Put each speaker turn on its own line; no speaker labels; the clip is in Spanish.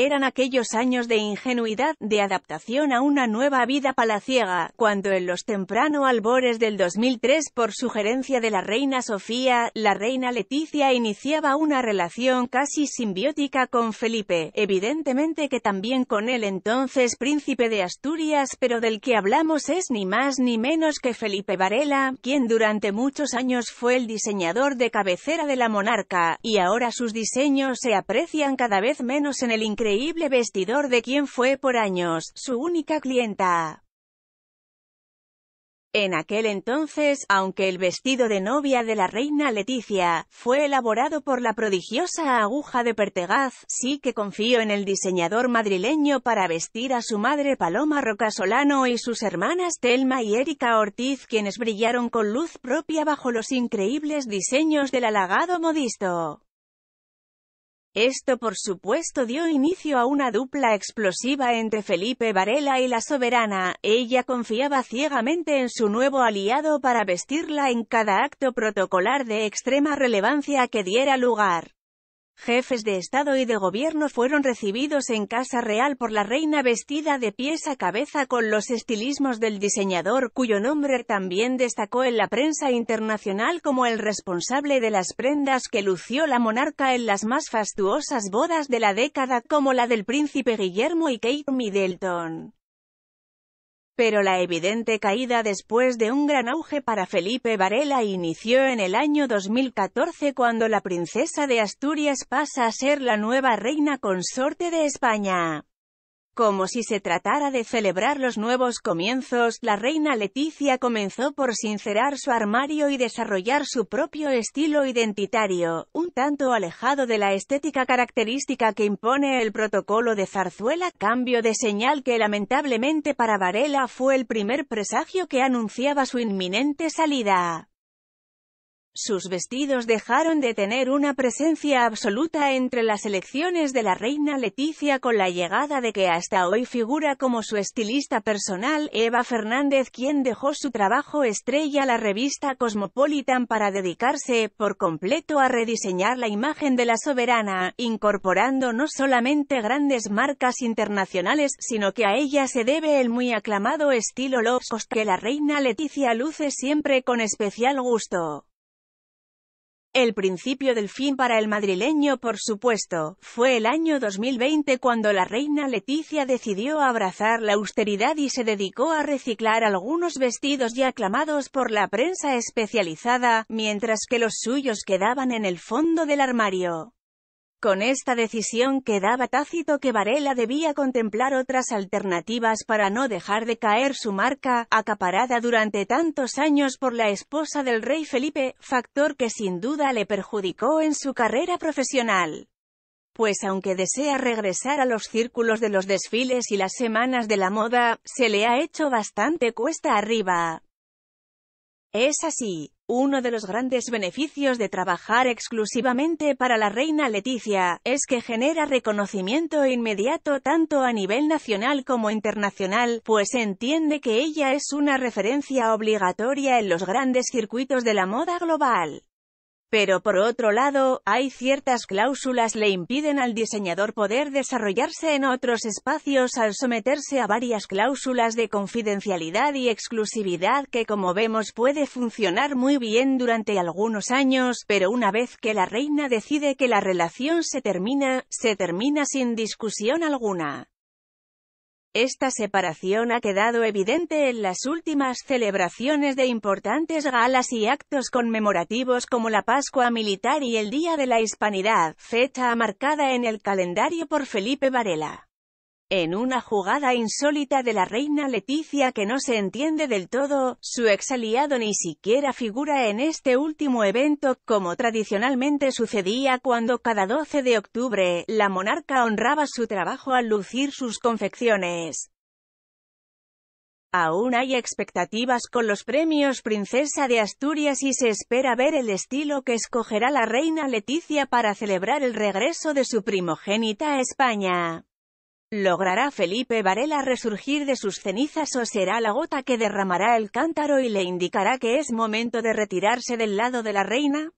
Eran aquellos años de ingenuidad, de adaptación a una nueva vida palaciega, cuando en los temprano albores del 2003, por sugerencia de la reina Sofía, la reina Leticia iniciaba una relación casi simbiótica con Felipe, evidentemente que también con el entonces príncipe de Asturias, pero del que hablamos es ni más ni menos que Felipe Varela, quien durante muchos años fue el diseñador de cabecera de la monarca, y ahora sus diseños se aprecian cada vez menos en el increíble increíble vestidor de quien fue por años, su única clienta. En aquel entonces, aunque el vestido de novia de la reina Leticia, fue elaborado por la prodigiosa aguja de Pertegaz, sí que confió en el diseñador madrileño para vestir a su madre Paloma Rocasolano y sus hermanas Telma y Erika Ortiz quienes brillaron con luz propia bajo los increíbles diseños del halagado modisto. Esto por supuesto dio inicio a una dupla explosiva entre Felipe Varela y la soberana, ella confiaba ciegamente en su nuevo aliado para vestirla en cada acto protocolar de extrema relevancia que diera lugar jefes de Estado y de gobierno fueron recibidos en Casa Real por la reina vestida de pies a cabeza con los estilismos del diseñador cuyo nombre también destacó en la prensa internacional como el responsable de las prendas que lució la monarca en las más fastuosas bodas de la década como la del príncipe Guillermo y Kate Middleton pero la evidente caída después de un gran auge para Felipe Varela inició en el año 2014 cuando la princesa de Asturias pasa a ser la nueva reina consorte de España. Como si se tratara de celebrar los nuevos comienzos, la reina Leticia comenzó por sincerar su armario y desarrollar su propio estilo identitario, un tanto alejado de la estética característica que impone el protocolo de zarzuela, cambio de señal que lamentablemente para Varela fue el primer presagio que anunciaba su inminente salida. Sus vestidos dejaron de tener una presencia absoluta entre las elecciones de la reina Leticia con la llegada de que hasta hoy figura como su estilista personal, Eva Fernández quien dejó su trabajo estrella la revista Cosmopolitan para dedicarse, por completo, a rediseñar la imagen de la soberana, incorporando no solamente grandes marcas internacionales, sino que a ella se debe el muy aclamado estilo Lobscost que la reina Leticia luce siempre con especial gusto. El principio del fin para el madrileño, por supuesto, fue el año 2020 cuando la reina Leticia decidió abrazar la austeridad y se dedicó a reciclar algunos vestidos ya aclamados por la prensa especializada, mientras que los suyos quedaban en el fondo del armario. Con esta decisión quedaba tácito que Varela debía contemplar otras alternativas para no dejar de caer su marca, acaparada durante tantos años por la esposa del rey Felipe, factor que sin duda le perjudicó en su carrera profesional. Pues aunque desea regresar a los círculos de los desfiles y las semanas de la moda, se le ha hecho bastante cuesta arriba. Es así, uno de los grandes beneficios de trabajar exclusivamente para la reina Leticia, es que genera reconocimiento inmediato tanto a nivel nacional como internacional, pues entiende que ella es una referencia obligatoria en los grandes circuitos de la moda global. Pero por otro lado, hay ciertas cláusulas le impiden al diseñador poder desarrollarse en otros espacios al someterse a varias cláusulas de confidencialidad y exclusividad que como vemos puede funcionar muy bien durante algunos años, pero una vez que la reina decide que la relación se termina, se termina sin discusión alguna. Esta separación ha quedado evidente en las últimas celebraciones de importantes galas y actos conmemorativos como la Pascua Militar y el Día de la Hispanidad, fecha marcada en el calendario por Felipe Varela. En una jugada insólita de la reina Leticia que no se entiende del todo, su ex aliado ni siquiera figura en este último evento, como tradicionalmente sucedía cuando cada 12 de octubre, la monarca honraba su trabajo al lucir sus confecciones. Aún hay expectativas con los premios Princesa de Asturias y se espera ver el estilo que escogerá la reina Leticia para celebrar el regreso de su primogénita a España. ¿Logrará Felipe Varela resurgir de sus cenizas o será la gota que derramará el cántaro y le indicará que es momento de retirarse del lado de la reina?